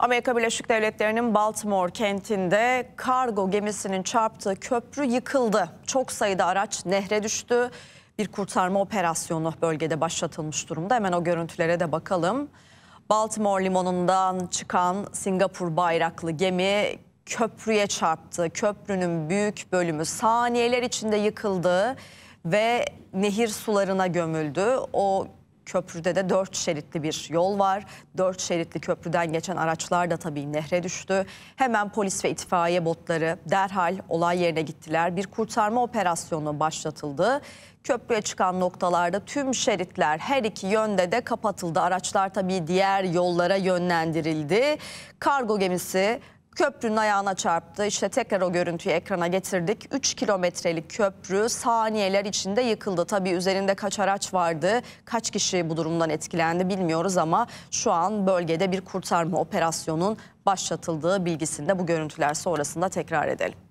Amerika Birleşik Devletleri'nin Baltimore kentinde kargo gemisinin çarptığı köprü yıkıldı. Çok sayıda araç nehre düştü. Bir kurtarma operasyonu bölgede başlatılmış durumda. Hemen o görüntülere de bakalım. Baltimore limanından çıkan Singapur bayraklı gemi köprüye çarptı. Köprünün büyük bölümü saniyeler içinde yıkıldı ve nehir sularına gömüldü. O Köprüde de dört şeritli bir yol var. Dört şeritli köprüden geçen araçlar da tabii nehre düştü. Hemen polis ve itfaiye botları derhal olay yerine gittiler. Bir kurtarma operasyonu başlatıldı. Köprüye çıkan noktalarda tüm şeritler her iki yönde de kapatıldı. Araçlar tabii diğer yollara yönlendirildi. Kargo gemisi Köprünün ayağına çarptı. İşte tekrar o görüntüyü ekrana getirdik. 3 kilometrelik köprü saniyeler içinde yıkıldı. Tabii üzerinde kaç araç vardı, kaç kişi bu durumdan etkilendi bilmiyoruz ama şu an bölgede bir kurtarma operasyonun başlatıldığı bilgisinde bu görüntüler sonrasında tekrar edelim.